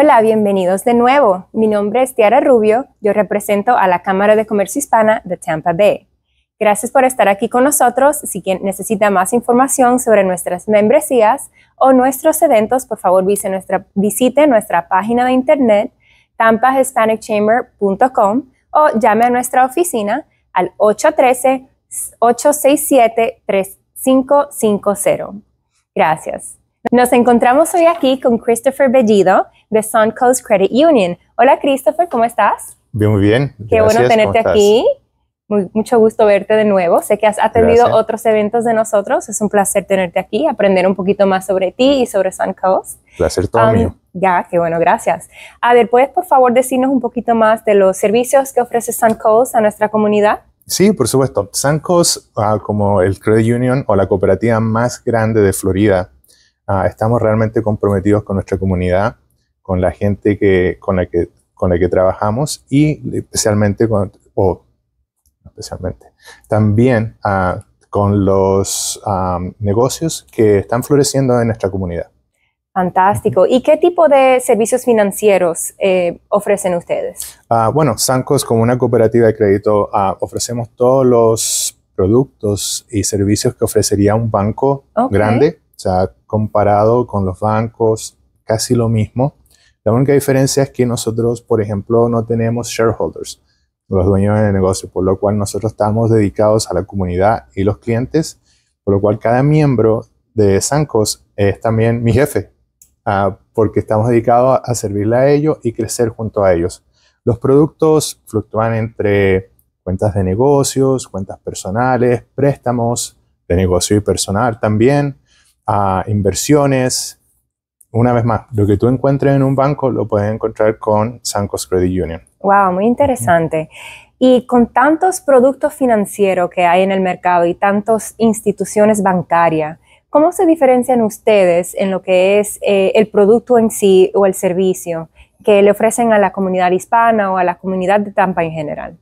Hola, bienvenidos de nuevo. Mi nombre es Tiara Rubio, yo represento a la Cámara de Comercio Hispana de Tampa Bay. Gracias por estar aquí con nosotros. Si quien necesita más información sobre nuestras membresías o nuestros eventos, por favor visite nuestra, visite nuestra página de internet tampahispanicchamber.com o llame a nuestra oficina al 813-867-3550. Gracias. Nos encontramos hoy aquí con Christopher Bellido, de Suncoast Credit Union. Hola Christopher, ¿cómo estás? Bien, muy bien. Qué bueno tenerte aquí. Muy, mucho gusto verte de nuevo. Sé que has atendido otros eventos de nosotros. Es un placer tenerte aquí, aprender un poquito más sobre ti y sobre Suncoast. Placer todo mío. Ya, qué bueno, gracias. A ver, ¿puedes por favor decirnos un poquito más de los servicios que ofrece Suncoast a nuestra comunidad? Sí, por supuesto. Suncoast, ah, como el Credit Union o la cooperativa más grande de Florida, ah, estamos realmente comprometidos con nuestra comunidad con la gente que, con, la que, con la que trabajamos y especialmente con, o especialmente, también ah, con los ah, negocios que están floreciendo en nuestra comunidad. Fantástico. ¿Y qué tipo de servicios financieros eh, ofrecen ustedes? Ah, bueno, Sancos, como una cooperativa de crédito, ofrecemos todos los productos y servicios que ofrecería un banco grande. O sea, comparado con los bancos, casi lo mismo. La única diferencia es que nosotros, por ejemplo, no tenemos shareholders, los dueños del negocio, por lo cual nosotros estamos dedicados a la comunidad y los clientes, por lo cual cada miembro de Sancos es también mi jefe, ah, porque estamos dedicados a servirle a ellos y crecer junto a ellos. Los productos fluctúan entre cuentas de negocios, cuentas personales, préstamos de negocio y personal también, ah, inversiones, una vez más, lo que tú encuentres en un banco lo puedes encontrar con Sancos Credit Union. Wow, muy interesante. Y con tantos productos financieros que hay en el mercado y tantas instituciones bancarias, ¿cómo se diferencian ustedes en lo que es eh, el producto en sí o el servicio que le ofrecen a la comunidad hispana o a la comunidad de Tampa en general?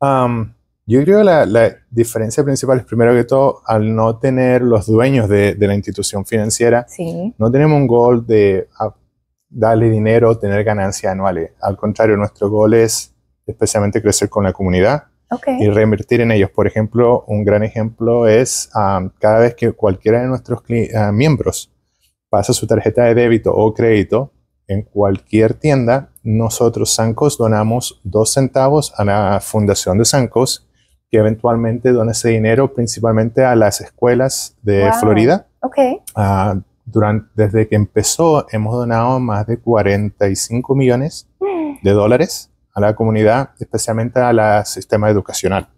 Um, yo creo que la, diferencia principal es, primero que todo, al no tener los dueños de, la institución financiera, no tenemos un gol de ah, darle dinero, tener ganancias anuales. Al contrario, nuestro gol es especialmente crecer con la comunidad y reinvertir en ellos. Por ejemplo, un gran ejemplo es ah, cada vez que cualquiera de nuestros ah, miembros pasa su tarjeta de débito o crédito en cualquier tienda, nosotros, Sancos, donamos dos centavos a la Fundación de Sancos que eventualmente dona ese dinero principalmente a las escuelas de Florida. Ok. Ah, durante, desde que empezó hemos donado más de 45 millones mm. de dólares a la comunidad, especialmente al sistema educacional.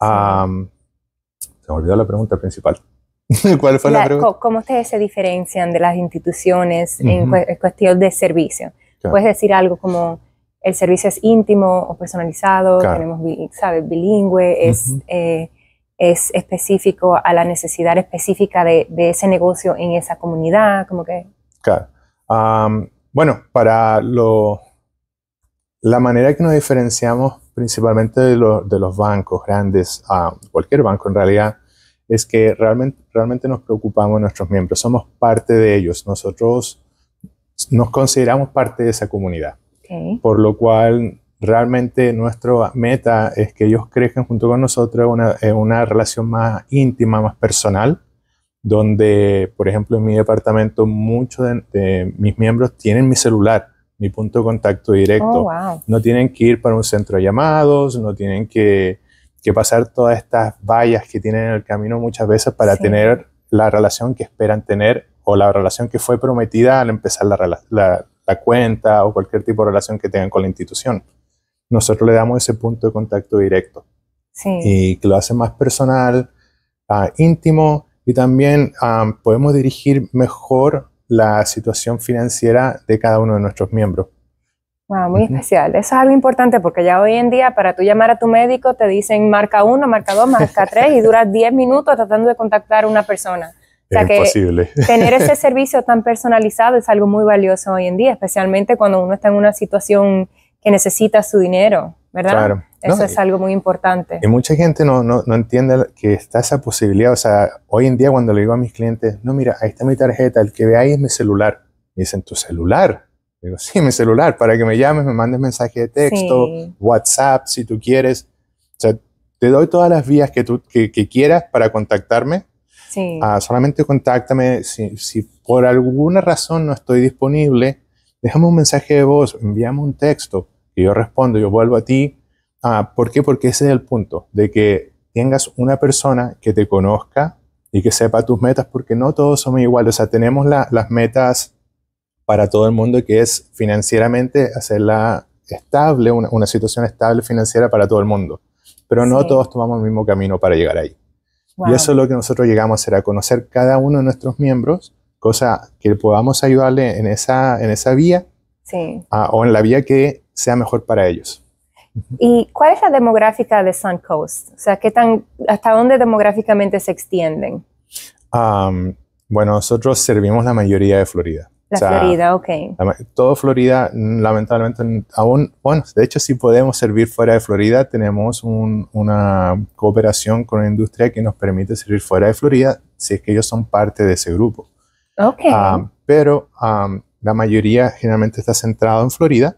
se me olvidó la pregunta principal. ¿Cuál fue la, pregunta? ¿Cómo ustedes se diferencian de las instituciones en, cuestión de servicio? ¿Puedes decir algo como el servicio es íntimo o personalizado, tenemos, ¿sabes? Bilingüe, es, eh, es específico a la necesidad específica de, ese negocio en esa comunidad, como que... Claro. bueno, para lo, la manera que nos diferenciamos principalmente de, los bancos grandes, uh, cualquier banco en realidad, es que realmente, realmente nos preocupamos nuestros miembros, somos parte de ellos, nosotros nos consideramos parte de esa comunidad. Por lo cual, realmente nuestra meta es que ellos crezcan junto con nosotros una, una relación más íntima, más personal, donde, por ejemplo, en mi departamento muchos de, mis miembros tienen mi celular, mi punto de contacto directo. Oh, no tienen que ir para un centro de llamados, no tienen que, que pasar todas estas vallas que tienen en el camino muchas veces para tener la relación que esperan tener o la relación que fue prometida al empezar la, la, la cuenta o cualquier tipo de relación que tengan con la institución. Nosotros le damos ese punto de contacto directo y que lo hace más personal, ah, íntimo y también ah, podemos dirigir mejor la situación financiera de cada uno de nuestros miembros. Wow, muy especial. Eso es algo importante porque ya hoy en día para tú llamar a tu médico te dicen marca 1, marca 2, marca 3 y duras 10 minutos tratando de contactar a una persona. O sea que tener ese servicio tan personalizado es algo muy valioso hoy en día, especialmente cuando uno está en una situación que necesita su dinero, ¿verdad? Claro. Eso es algo muy importante. Y mucha gente no, no, no, entiende que está esa posibilidad. O sea, hoy en día cuando le digo a mis clientes, no, mira, ahí está mi tarjeta, el que ve ahí es mi celular. Me dicen, ¿tu celular? Digo, sí, mi celular, para que me llames, me mandes mensaje de texto, WhatsApp, si tú quieres. O sea, te doy todas las vías que, tú, que quieras para contactarme Ah, solamente contáctame si, por alguna razón no estoy disponible, déjame un mensaje de voz, envíame un texto y yo respondo, yo vuelvo a ti. Ah, ¿Por qué? Porque ese es el punto, de que tengas una persona que te conozca y que sepa tus metas, porque no todos somos iguales. O sea, tenemos las metas para todo el mundo, que es financieramente hacerla estable, una, situación estable financiera para todo el mundo. Pero no todos tomamos el mismo camino para llegar ahí. Y eso es lo que nosotros llegamos a hacer, a conocer cada uno de nuestros miembros, cosa que podamos ayudarle en esa, en esa vía o en la vía que sea mejor para ellos. ¿Y cuál es la demográfica de Coast O sea, ¿qué tan, ¿hasta dónde demográficamente se extienden? bueno, nosotros servimos la mayoría de Florida. La Florida, ok. Todo Florida, lamentablemente, aún, bueno, de hecho si podemos servir fuera de Florida, tenemos una cooperación con la industria que nos permite servir fuera de Florida si es que ellos son parte de ese grupo. Ok. Ah, pero ah, la mayoría generalmente está centrado en Florida.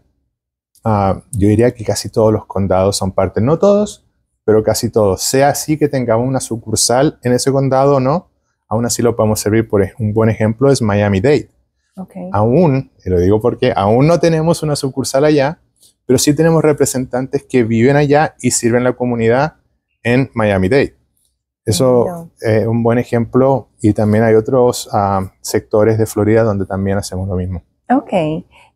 Ah, yo diría que casi todos los condados son parte, no todos, pero casi todos. Sea así que tengamos una sucursal en ese condado o no, aún así lo podemos servir. Por un buen ejemplo es Miami-Dade. Aún, y lo digo porque aún no tenemos una sucursal allá, pero sí tenemos representantes que viven allá y sirven la comunidad en Miami-Dade. Eso es eh, un buen ejemplo y también hay otros ah, sectores de Florida donde también hacemos lo mismo. Ok,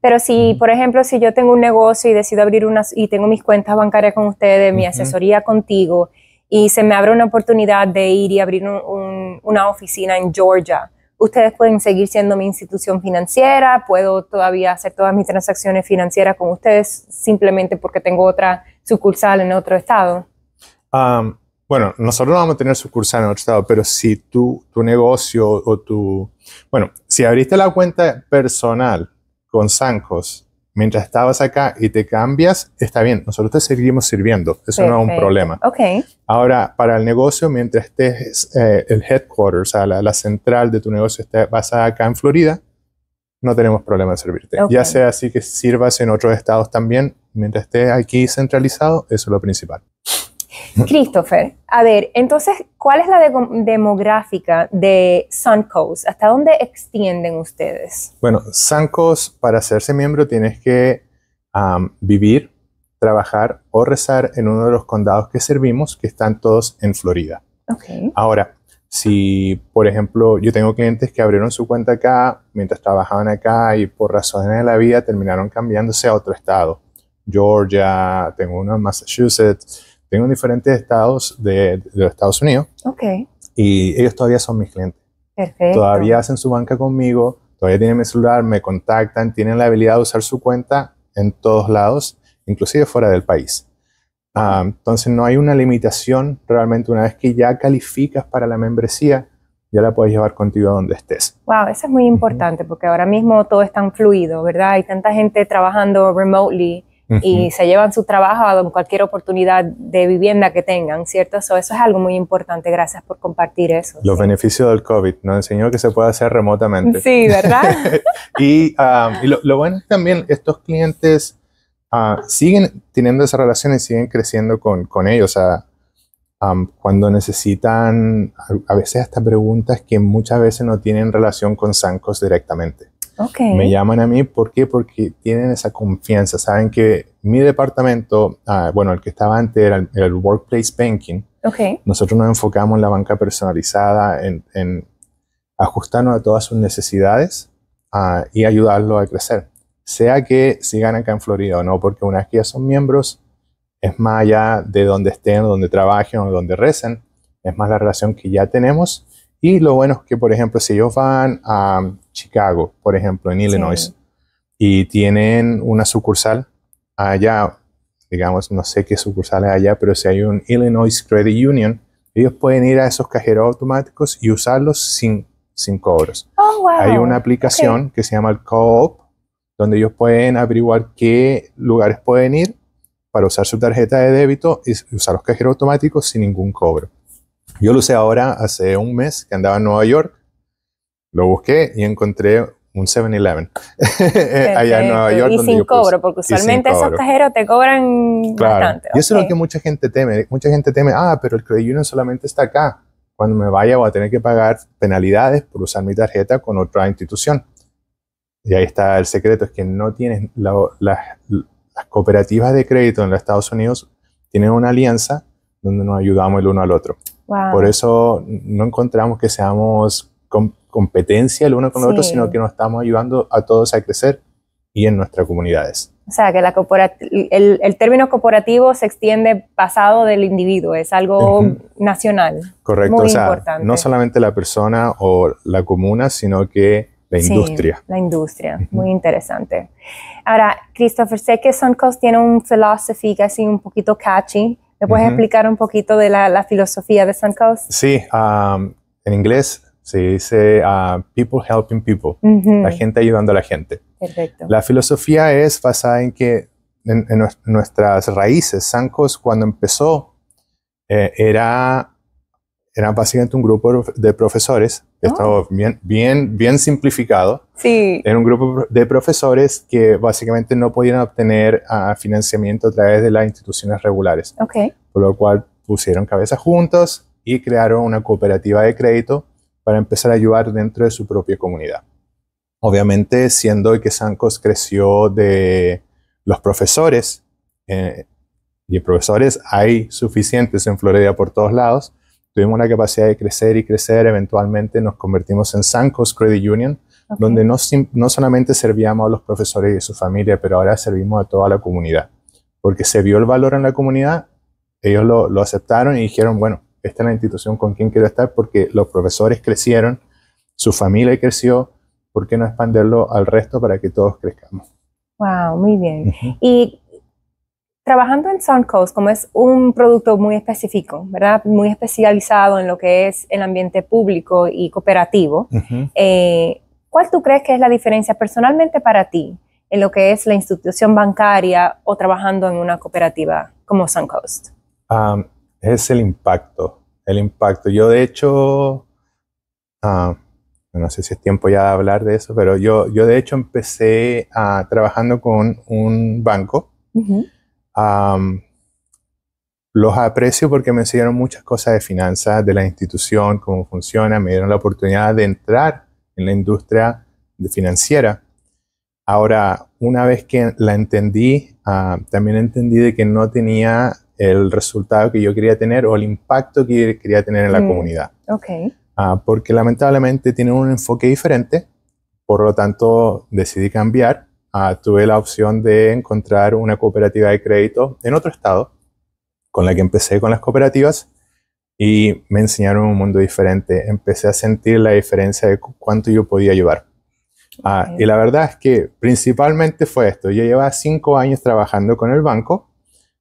pero si, por ejemplo, si yo tengo un negocio y decido abrir una y tengo mis cuentas bancarias con ustedes, mi asesoría contigo, y se me abre una oportunidad de ir y abrir una oficina en Georgia, ustedes pueden seguir siendo mi institución financiera, puedo todavía hacer todas mis transacciones financieras con ustedes simplemente porque tengo otra sucursal en otro estado? bueno, nosotros no vamos a tener sucursal en otro estado, pero si tu negocio o tu... Bueno, si abriste la cuenta personal con Sancos, mientras estabas acá y te cambias, está bien, nosotros te seguimos sirviendo, eso no es un problema. Okay. Ahora, para el negocio, mientras estés eh, el headquarters, o sea, la, central de tu negocio esté basada acá en Florida, no tenemos problema de servirte. Ya sea así que sirvas en otros estados también, mientras estés aquí centralizado, eso es lo principal. Christopher, a ver, entonces, ¿cuál es la demográfica de Suncoast? ¿Hasta dónde extienden ustedes? Bueno, Suncoast, para hacerse miembro, tienes que vivir, trabajar o rezar en uno de los condados que servimos, que están todos en Florida. Okay. Ahora, si, por ejemplo, yo tengo clientes que abrieron su cuenta acá, mientras trabajaban acá y por razones de la vida terminaron cambiándose a otro estado. Georgia, tengo uno en Massachusetts, tengo diferentes estados de, los Estados Unidos. Y ellos todavía son mis clientes. Perfecto. Todavía hacen su banca conmigo, todavía tienen mi celular, me contactan, tienen la habilidad de usar su cuenta en todos lados, inclusive fuera del país. Ah, entonces no hay una limitación realmente una vez que ya calificas para la membresía, ya la puedes llevar contigo a donde estés. Wow, eso es muy importante porque ahora mismo todo es tan fluido, ¿verdad? Hay tanta gente trabajando remotely y se llevan su trabajo a cualquier oportunidad de vivienda que tengan, ¿cierto? eso es algo muy importante. Gracias por compartir eso. Los beneficios del COVID nos enseñó que se puede hacer remotamente. Sí, ¿verdad? y, um, lo, bueno es también estos clientes ah, siguen teniendo esas relaciones, siguen creciendo con, con ellos. O sea, um, cuando necesitan a, veces hasta preguntas que muchas veces no tienen relación con Sancos directamente. Me llaman a mí, ¿por qué? Porque tienen esa confianza, saben que mi departamento, ah, bueno, el que estaba antes era el, Workplace Banking, okay. nosotros nos enfocamos en la banca personalizada, en, ajustarnos a todas sus necesidades ah, y ayudarlos a crecer, sea que sigan acá en Florida o no, porque una vez que ya son miembros, es más allá de donde estén, donde trabajen o donde recen, es más la relación que ya tenemos y lo bueno es que, por ejemplo, si ellos van a Chicago, por ejemplo, en Illinois, y tienen una sucursal allá, digamos, no sé qué sucursal es allá, pero si hay un Illinois Credit Union, ellos pueden ir a esos cajeros automáticos y usarlos sin, sin cobros. Oh, hay una aplicación que se llama el co donde ellos pueden averiguar qué lugares pueden ir para usar su tarjeta de débito y usar los cajeros automáticos sin ningún cobro. Yo lo usé ahora hace un mes que andaba en Nueva York. Lo busqué y encontré un 7-Eleven allá en Nueva York. Y sin cobro, porque usualmente esos cajeros te cobran bastante. Y eso es lo que mucha gente teme. Mucha gente teme, ah, pero el Credit Union solamente está acá. Cuando me vaya voy a tener que pagar penalidades por usar mi tarjeta con otra institución. Y ahí está el secreto, es que no tienes... las cooperativas de crédito en los Estados Unidos tienen una alianza donde nos ayudamos el uno al otro. Por eso no encontramos que seamos competencia el uno con el otro, sino que nos estamos ayudando a todos a crecer y en nuestras comunidades. O sea, que la el, término corporativo se extiende pasado del individuo, es algo nacional. Correcto, muy o sea, importante. no solamente la persona o la comuna, sino que la industria. Sí, la industria, muy interesante. Ahora, Christopher, sé que Suncoast tiene un philosophy casi un poquito catchy, ¿Me puedes explicar un poquito de la, filosofía de Suncoast? Sí, en inglés se dice ah, people helping people, la gente ayudando a la gente. Perfecto. La filosofía es basada en que en, nuestras raíces, Sancos cuando empezó eh, era, era básicamente un grupo de profesores estaba oh. bien, bien, bien simplificado. Sí. Era un grupo de profesores que básicamente no podían obtener ah, financiamiento a través de las instituciones regulares. ok Por lo cual pusieron cabezas juntos y crearon una cooperativa de crédito para empezar a ayudar dentro de su propia comunidad. Obviamente, siendo que Sancos creció de los profesores, eh, y profesores hay suficientes en Florida por todos lados, tuvimos la capacidad de crecer y crecer, eventualmente nos convertimos en Sancos Credit Union, donde no, no solamente servíamos a los profesores y su familia, pero ahora servimos a toda la comunidad, porque se vio el valor en la comunidad, ellos lo, aceptaron y dijeron, bueno, esta es la institución con quien quiero estar porque los profesores crecieron, su familia creció, ¿por qué no expanderlo al resto para que todos crezcamos? Wow, muy bien trabajando en Suncoast, como es un producto muy específico, ¿verdad? Muy especializado en lo que es el ambiente público y cooperativo, eh, ¿cuál tú crees que es la diferencia personalmente para ti en lo que es la institución bancaria o trabajando en una cooperativa como Suncoast? Um, es el impacto, el impacto. Yo de hecho, ah, no sé si es tiempo ya hablar de eso, pero yo, yo de hecho empecé ah, trabajando con un banco los aprecio porque me enseñaron muchas cosas de finanzas, de la institución, cómo funciona, me dieron la oportunidad de entrar en la industria financiera. Ahora, una vez que la entendí, ah, también entendí de que no tenía el resultado que yo quería tener o el impacto que quería tener en la mm, comunidad. Okay. Ah, porque lamentablemente tienen un enfoque diferente, por lo tanto decidí cambiar Ah, tuve la opción de encontrar una cooperativa de crédito en otro estado, con la que empecé con las cooperativas y me enseñaron un mundo diferente. Empecé a sentir la diferencia de cuánto yo podía llevar. Ah, y la verdad es que principalmente fue esto. Yo llevaba cinco años trabajando con el banco,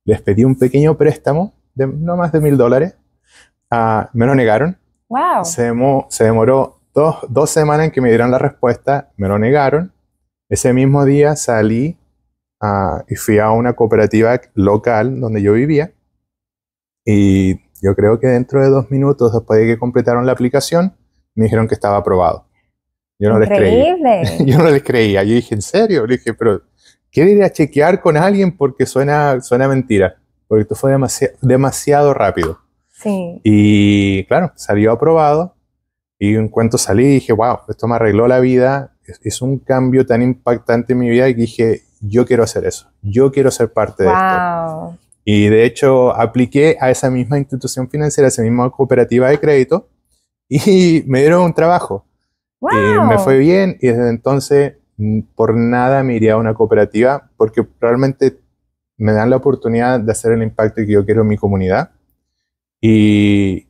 les pedí un pequeño préstamo de no más de mil dólares, ah, me lo negaron. Se, demoró, se dos, dos, semanas en que me dieran la respuesta, me lo negaron. Ese mismo día salí ah, y fui a una cooperativa local donde yo vivía y yo creo que dentro de dos minutos después de que completaron la aplicación me dijeron que estaba aprobado. Yo no Increíble. les yo no les creía. Yo dije, ¿en serio? Le dije, pero quiero ir a chequear con alguien porque suena, suena mentira. Porque esto fue demasiado rápido. Sí. Y claro, salió aprobado. Y en cuanto salí dije, wow, esto me arregló la vida es un cambio tan impactante en mi vida que dije, yo quiero hacer eso, yo quiero ser parte de esto. Y de hecho apliqué a esa misma institución financiera, a esa misma cooperativa de crédito, y me dieron un trabajo. Y me fue bien y desde entonces mm, por nada me iría a una cooperativa porque realmente me dan la oportunidad de hacer el impacto que yo quiero en mi comunidad. Y,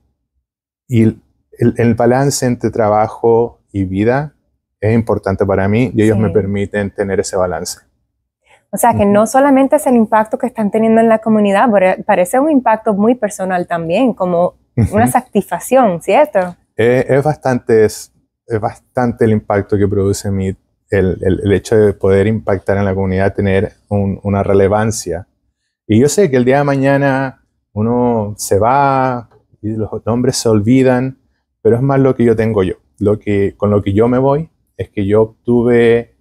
el, balance entre trabajo y vida es importante para mí y ellos me permiten tener ese balance. O sea, que no solamente es el impacto que están teniendo en la comunidad, parece un impacto muy personal también, como una satisfacción, ¿cierto? Eh, es, bastante, es, bastante el impacto que produce mi, el, el, hecho de poder impactar en la comunidad, tener una relevancia. Y yo sé que el día de mañana uno se va y los nombres se olvidan, pero es más lo que yo tengo yo, lo que, con lo que yo me voy es que yo obtuve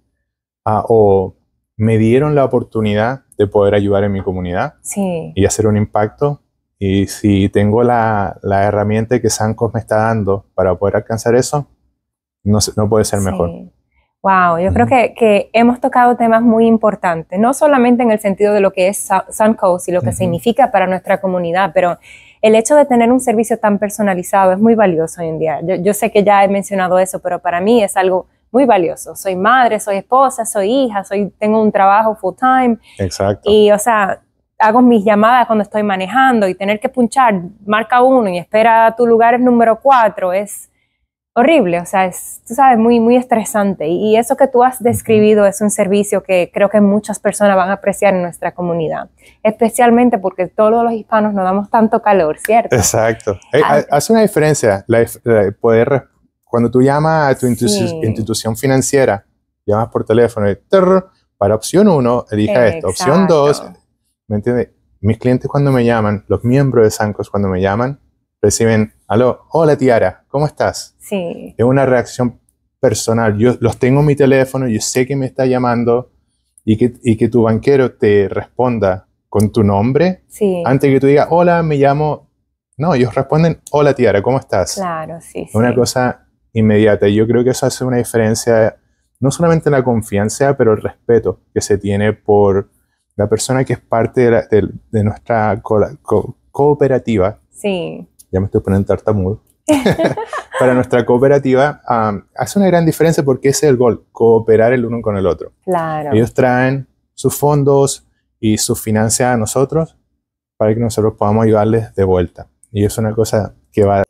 ah, o me dieron la oportunidad de poder ayudar en mi comunidad y hacer un impacto. Y si tengo la, herramienta que Sancos me está dando para poder alcanzar eso, no, no puede ser mejor. Wow, yo creo que, hemos tocado temas muy importantes, no solamente en el sentido de lo que es Suncoast y lo que significa para nuestra comunidad, pero el hecho de tener un servicio tan personalizado es muy valioso hoy en día. yo sé que ya he mencionado eso, pero para mí es algo muy valioso. Soy madre, soy esposa, soy hija, soy, tengo un trabajo full time. Exacto. Y, o sea, hago mis llamadas cuando estoy manejando y tener que punchar marca uno y espera tu lugar es número cuatro es horrible, o sea, es, tú sabes, muy, muy estresante. Y eso que tú has describido es un servicio que creo que muchas personas van a apreciar en nuestra comunidad, especialmente porque todos los hispanos nos damos tanto calor, ¿cierto? Exacto. Eh, hace una diferencia la, la, poder cuando tú llamas a tu institución financiera, llamas por teléfono y para opción 1, elija esto. Opción 2, ¿me entiendes? Mis clientes cuando me llaman, los miembros de Sancos cuando me llaman, reciben, aló, hola Tiara, ¿cómo estás? Sí. Es una reacción personal. Yo los tengo en mi teléfono, yo sé que me está llamando y que, y que tu banquero te responda con tu nombre antes que tú digas, hola, me llamo. No, ellos responden, hola Tiara, ¿cómo estás? Claro, sí. Una cosa inmediata. Y yo creo que eso hace una diferencia, no solamente en la confianza, pero el respeto que se tiene por la persona que es parte de, nuestra cooperativa. Sí. Ya me estoy poniendo tartamudo. para nuestra cooperativa hace una gran diferencia porque ese es el gol, cooperar el uno con el otro. Claro. Ellos traen sus fondos y sus finanzas a nosotros para que nosotros podamos ayudarles de vuelta. Y es una cosa que va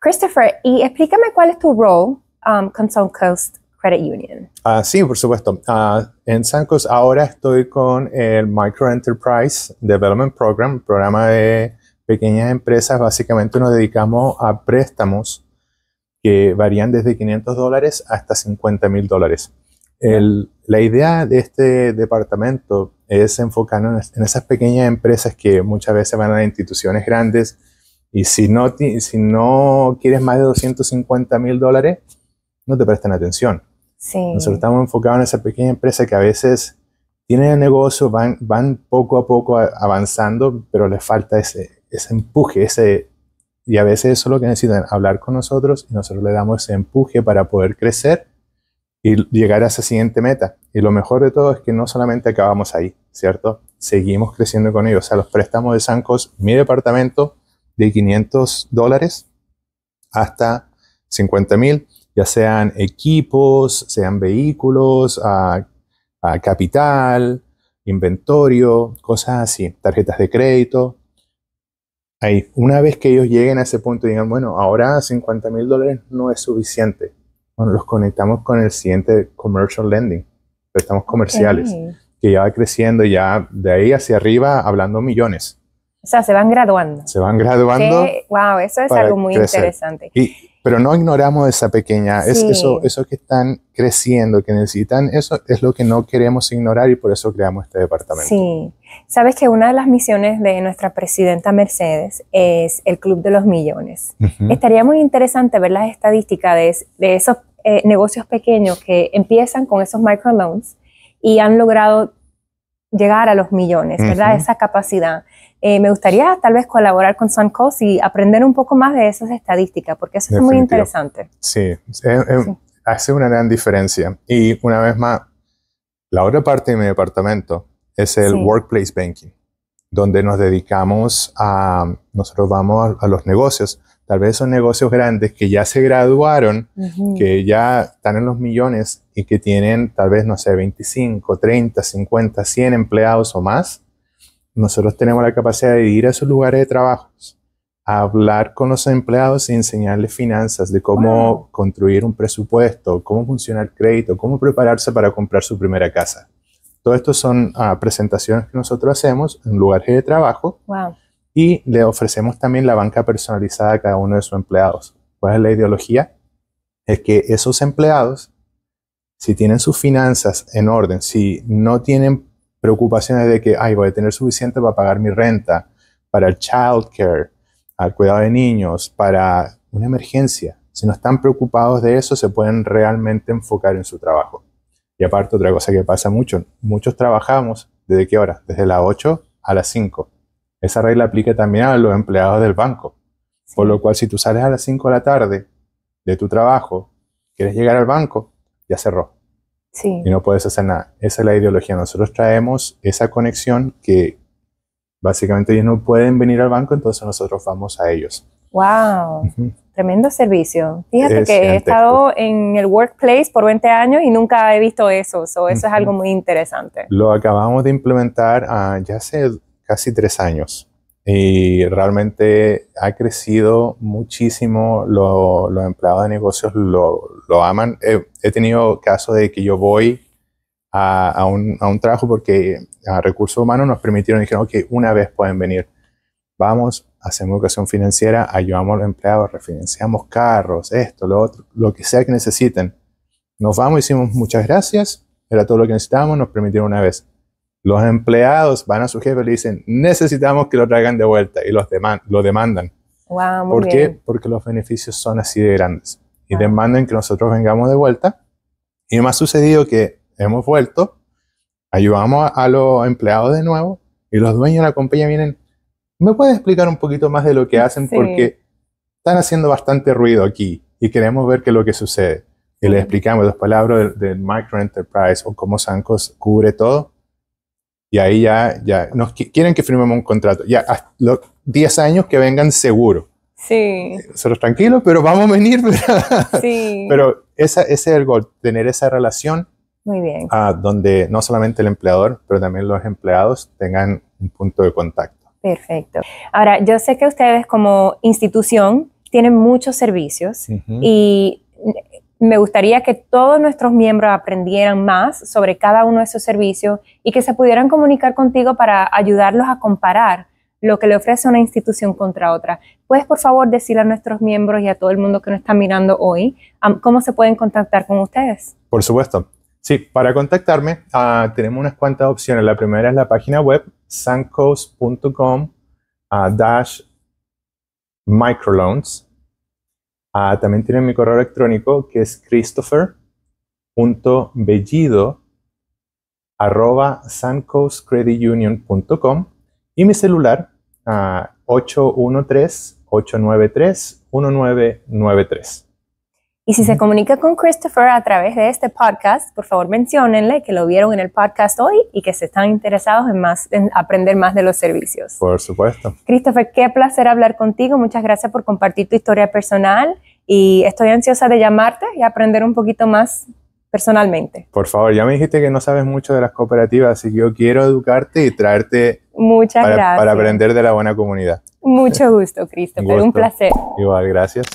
Christopher, y explícame cuál es tu rol um, con Suncoast Credit Union. Ah, sí, por supuesto. Ah, en Suncoast ahora estoy con el Micro Enterprise Development Program, programa de pequeñas empresas. Básicamente nos dedicamos a préstamos que varían desde 500 dólares hasta 50 mil dólares. la idea de este departamento es enfocarnos en, en esas pequeñas empresas que muchas veces van a instituciones grandes y si no, si no quieres más de 250 mil dólares, no te prestan atención. Sí. Nosotros estamos enfocados en esa pequeña empresa que a veces tiene el negocio, van, van poco a poco avanzando, pero les falta ese, empuje, ese, y a veces eso es lo que necesitan, hablar con nosotros y nosotros le damos ese empuje para poder crecer y llegar a esa siguiente meta. Y lo mejor de todo es que no solamente acabamos ahí, ¿cierto? Seguimos creciendo con ellos. O sea, los préstamos de Sancos, mi departamento, de 500 dólares hasta 50 mil, ya sean equipos, sean vehículos, a, capital, inventario, cosas así, tarjetas de crédito. Ahí, una vez que ellos lleguen a ese punto y digan, bueno, ahora 50 mil dólares no es suficiente. Bueno, los conectamos con el siguiente commercial lending, préstamos comerciales, que ya va creciendo, ya de ahí hacia arriba hablando millones. O sea, se van graduando. Se van graduando. wow, eso es algo muy interesante. pero no ignoramos esa pequeña, eso, eso que están creciendo, que necesitan, eso es lo que no queremos ignorar y por eso creamos este departamento. Sí, sabes que una de las misiones de nuestra presidenta Mercedes es el Club de los Millones. Estaría muy interesante ver las estadísticas de, esos eh, negocios pequeños que empiezan con esos microloans y han logrado llegar a los millones, ¿verdad? Esa capacidad. Eh, me gustaría tal vez colaborar con Suncoast y aprender un poco más de esas estadísticas, porque eso es muy interesante. Sí, hace una gran diferencia. Y una vez más, la otra parte de mi departamento es el Workplace Banking, donde nos dedicamos a, nosotros vamos a, los negocios, tal vez son negocios grandes que ya se graduaron, que ya están en los millones y que tienen tal vez, no sé, 25, 30, 50, 100 empleados o más nosotros tenemos la capacidad de ir a esos lugares de trabajo, hablar con los empleados y enseñarles finanzas de cómo construir un presupuesto, cómo funciona el crédito, cómo prepararse para comprar su primera casa. Todo esto son ah, presentaciones que nosotros hacemos en lugares de trabajo y le ofrecemos también la banca personalizada a cada uno de sus empleados. ¿Cuál es la ideología? Es que esos empleados, si tienen sus finanzas en orden, si no tienen preocupaciones de que, ay, voy a tener suficiente para pagar mi renta, para el care, al cuidado de niños, para una emergencia. Si no están preocupados de eso, se pueden realmente enfocar en su trabajo. Y aparte, otra cosa que pasa mucho, muchos trabajamos desde qué hora? Desde las 8 a las 5. Esa regla aplica también a los empleados del banco. Por lo cual, si tú sales a las 5 de la tarde de tu trabajo, quieres llegar al banco, ya cerró. Y no puedes hacer nada. Esa es la ideología. Nosotros traemos esa conexión que básicamente ellos no pueden venir al banco, entonces nosotros vamos a ellos. ¡Wow! Tremendo servicio. Fíjate que he estado en el workplace por 20 años y nunca he visto eso. eso es algo muy interesante. Lo acabamos de implementar ah, ya hace casi tres años y realmente ha crecido muchísimo. los empleados de negocios lo, aman. Eh, he, tenido casos de que yo voy a, un, trabajo porque a recursos humanos nos permitieron, dijeron, que una vez pueden venir. Vamos, hacemos educación financiera, ayudamos a los empleados, refinanciamos carros, esto, lo otro, lo que sea que necesiten. Nos vamos, hicimos muchas gracias, era todo lo que necesitábamos, nos permitieron una vez. Los empleados van a su jefe y le dicen, necesitamos que lo traigan de vuelta y los lo demandan. Wow, muy ¿Por qué? Porque los beneficios son así de grandes y demandan que nosotros vengamos de vuelta. Y me ha sucedido que hemos vuelto, ayudamos a, los empleados de nuevo y los dueños de la compañía vienen, ¿me puedes explicar un poquito más de lo que hacen? Porque están haciendo bastante ruido aquí y queremos ver qué es lo que sucede. Y les explicamos las palabras del, del microenterprise o cómo Sancos cubre todo. Y ahí ya, ya nos quieren que firmemos un contrato. Ya, los 10 años que vengan seguro. Sí. Solo tranquilos, pero vamos a venir. Sí. Pero esa, ese es el gol, tener esa relación. Muy bien. donde no solamente el empleador, pero también los empleados tengan un punto de contacto. Perfecto. Ahora, yo sé que ustedes como institución tienen muchos servicios y me gustaría que todos nuestros miembros aprendieran más sobre cada uno de esos servicios y que se pudieran comunicar contigo para ayudarlos a comparar lo que le ofrece una institución contra otra. ¿Puedes, por favor, decirle a nuestros miembros y a todo el mundo que nos está mirando hoy cómo se pueden contactar con ustedes? Por supuesto. Sí, para contactarme ah, tenemos unas cuantas opciones. La primera es la página web sancos.com ah, microloans. Ah, también tienen mi correo electrónico que es christopher.bellido@sancoscreditunion.com y mi celular 813-893-1993. Ah, y si se comunica con Christopher a través de este podcast, por favor menciónenle que lo vieron en el podcast hoy y que se están interesados en, más, en aprender más de los servicios. Por supuesto. Christopher, qué placer hablar contigo. Muchas gracias por compartir tu historia personal y estoy ansiosa de llamarte y aprender un poquito más personalmente. Por favor, ya me dijiste que no sabes mucho de las cooperativas, así que yo quiero educarte y traerte Muchas para, gracias. para aprender de la buena comunidad. Mucho gusto, Christopher. un placer. Igual, gracias.